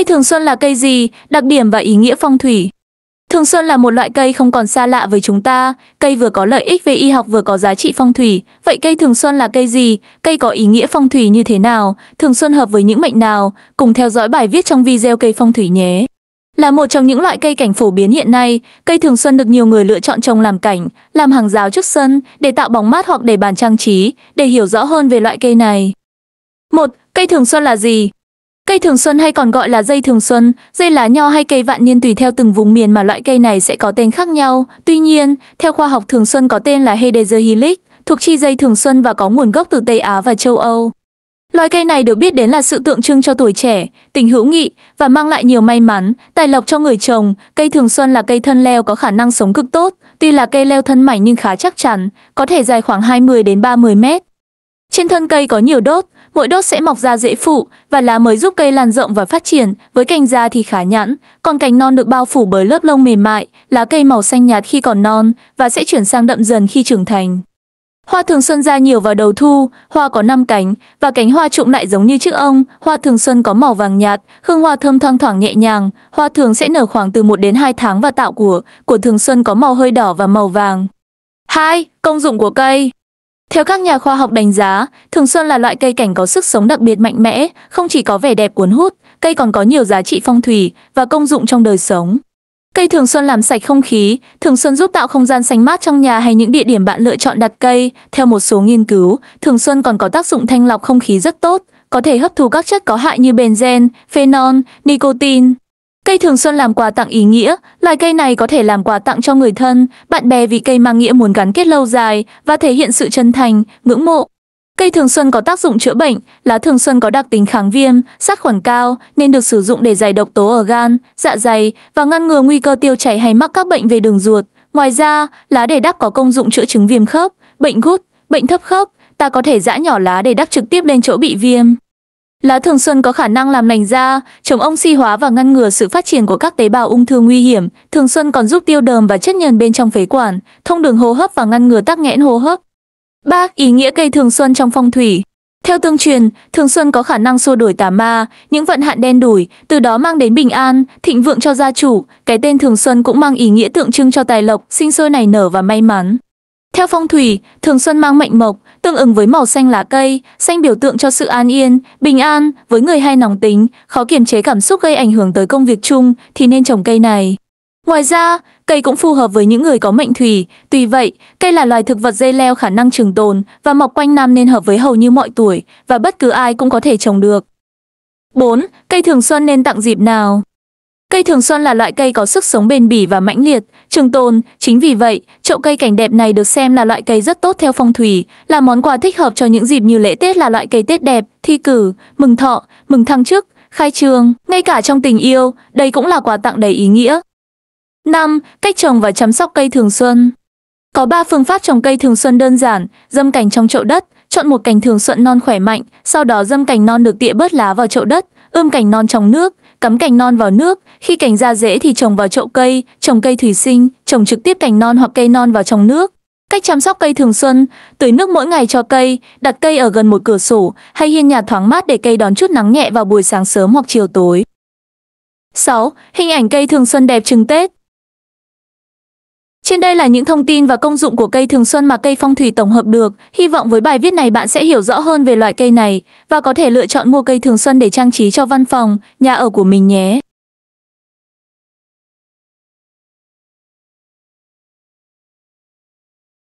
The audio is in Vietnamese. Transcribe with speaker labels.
Speaker 1: Cây thường xuân là cây gì, đặc điểm và ý nghĩa phong thủy? Thường xuân là một loại cây không còn xa lạ với chúng ta, cây vừa có lợi ích về y học vừa có giá trị phong thủy. Vậy cây thường xuân là cây gì? Cây có ý nghĩa phong thủy như thế nào? Thường xuân hợp với những mệnh nào? Cùng theo dõi bài viết trong video cây phong thủy nhé. Là một trong những loại cây cảnh phổ biến hiện nay, cây thường xuân được nhiều người lựa chọn trồng làm cảnh, làm hàng rào trước sân, để tạo bóng mát hoặc để bàn trang trí, để hiểu rõ hơn về loại cây này. một Cây thường xuân là gì? Cây thường xuân hay còn gọi là dây thường xuân, dây lá nho hay cây vạn niên tùy theo từng vùng miền mà loại cây này sẽ có tên khác nhau. Tuy nhiên, theo khoa học thường xuân có tên là Hedezia helix, thuộc chi dây thường xuân và có nguồn gốc từ Tây Á và châu Âu. Loài cây này được biết đến là sự tượng trưng cho tuổi trẻ, tình hữu nghị và mang lại nhiều may mắn, tài lộc cho người trồng. Cây thường xuân là cây thân leo có khả năng sống cực tốt, tuy là cây leo thân mảnh nhưng khá chắc chắn, có thể dài khoảng 20 đến 30 mét. Trên thân cây có nhiều đốt, mỗi đốt sẽ mọc ra rễ phụ và lá mới giúp cây lan rộng và phát triển, với cành già thì khá nhẵn, còn cành non được bao phủ bởi lớp lông mềm mại, lá cây màu xanh nhạt khi còn non và sẽ chuyển sang đậm dần khi trưởng thành. Hoa thường xuân ra nhiều vào đầu thu, hoa có 5 cánh và cánh hoa trụng lại giống như chiếc ông, hoa thường xuân có màu vàng nhạt, hương hoa thơm thoang thoảng nhẹ nhàng, hoa thường sẽ nở khoảng từ 1 đến 2 tháng và tạo của, của thường xuân có màu hơi đỏ và màu vàng. 2. Công dụng của cây theo các nhà khoa học đánh giá, thường xuân là loại cây cảnh có sức sống đặc biệt mạnh mẽ, không chỉ có vẻ đẹp cuốn hút, cây còn có nhiều giá trị phong thủy và công dụng trong đời sống. Cây thường xuân làm sạch không khí, thường xuân giúp tạo không gian xanh mát trong nhà hay những địa điểm bạn lựa chọn đặt cây. Theo một số nghiên cứu, thường xuân còn có tác dụng thanh lọc không khí rất tốt, có thể hấp thu các chất có hại như benzen, phenol, nicotine. Cây thường xuân làm quà tặng ý nghĩa, loài cây này có thể làm quà tặng cho người thân, bạn bè vì cây mang nghĩa muốn gắn kết lâu dài và thể hiện sự chân thành, ngưỡng mộ. Cây thường xuân có tác dụng chữa bệnh, lá thường xuân có đặc tính kháng viêm, sát khuẩn cao nên được sử dụng để giải độc tố ở gan, dạ dày và ngăn ngừa nguy cơ tiêu chảy hay mắc các bệnh về đường ruột. Ngoài ra, lá để đắp có công dụng chữa chứng viêm khớp, bệnh gút, bệnh thấp khớp, ta có thể giã nhỏ lá để đắp trực tiếp lên chỗ bị viêm. Lá thường xuân có khả năng làm lành da, chống oxy hóa và ngăn ngừa sự phát triển của các tế bào ung thư nguy hiểm. Thường xuân còn giúp tiêu đờm và chất nhờn bên trong phế quản, thông đường hô hấp và ngăn ngừa tắc nghẽn hô hấp. 3. Ý nghĩa cây thường xuân trong phong thủy theo tương truyền, thường xuân có khả năng xua đuổi tà ma, những vận hạn đen đủi, từ đó mang đến bình an, thịnh vượng cho gia chủ. Cái tên thường xuân cũng mang ý nghĩa tượng trưng cho tài lộc, sinh sôi nảy nở và may mắn. Theo phong thủy, thường xuân mang mệnh mộc, tương ứng với màu xanh lá cây, xanh biểu tượng cho sự an yên, bình an, với người hay nóng tính, khó kiềm chế cảm xúc gây ảnh hưởng tới công việc chung thì nên trồng cây này. Ngoài ra, cây cũng phù hợp với những người có mệnh thủy, tuy vậy, cây là loài thực vật dây leo khả năng trường tồn và mọc quanh năm nên hợp với hầu như mọi tuổi và bất cứ ai cũng có thể trồng được. 4. Cây thường xuân nên tặng dịp nào? Cây thường xuân là loại cây có sức sống bền bỉ và mãnh liệt, trường tồn, chính vì vậy, chậu cây cảnh đẹp này được xem là loại cây rất tốt theo phong thủy, là món quà thích hợp cho những dịp như lễ Tết là loại cây Tết đẹp, thi cử, mừng thọ, mừng thăng chức, khai trường, ngay cả trong tình yêu, đây cũng là quà tặng đầy ý nghĩa. 5. Cách trồng và chăm sóc cây thường xuân Có 3 phương pháp trồng cây thường xuân đơn giản, dâm cành trong chậu đất, chọn một cành thường xuân non khỏe mạnh, sau đó dâm cành non được tỉa bớt lá vào chậu đất, ươm cành non trong nước, cắm cành non vào nước, khi cành ra rễ thì trồng vào chậu cây, trồng cây thủy sinh, trồng trực tiếp cành non hoặc cây non vào trong nước. Cách chăm sóc cây thường xuân, tưới nước mỗi ngày cho cây, đặt cây ở gần một cửa sổ hay hiên nhà thoáng mát để cây đón chút nắng nhẹ vào buổi sáng sớm hoặc chiều tối. 6. Hình ảnh cây thường xuân đẹp trưng Tết trên đây là những thông tin và công dụng của cây thường xuân mà cây phong thủy tổng hợp được. Hy vọng với bài viết này bạn sẽ hiểu rõ hơn về loại cây này và có thể lựa chọn mua cây thường xuân để trang trí cho văn phòng, nhà ở của mình nhé.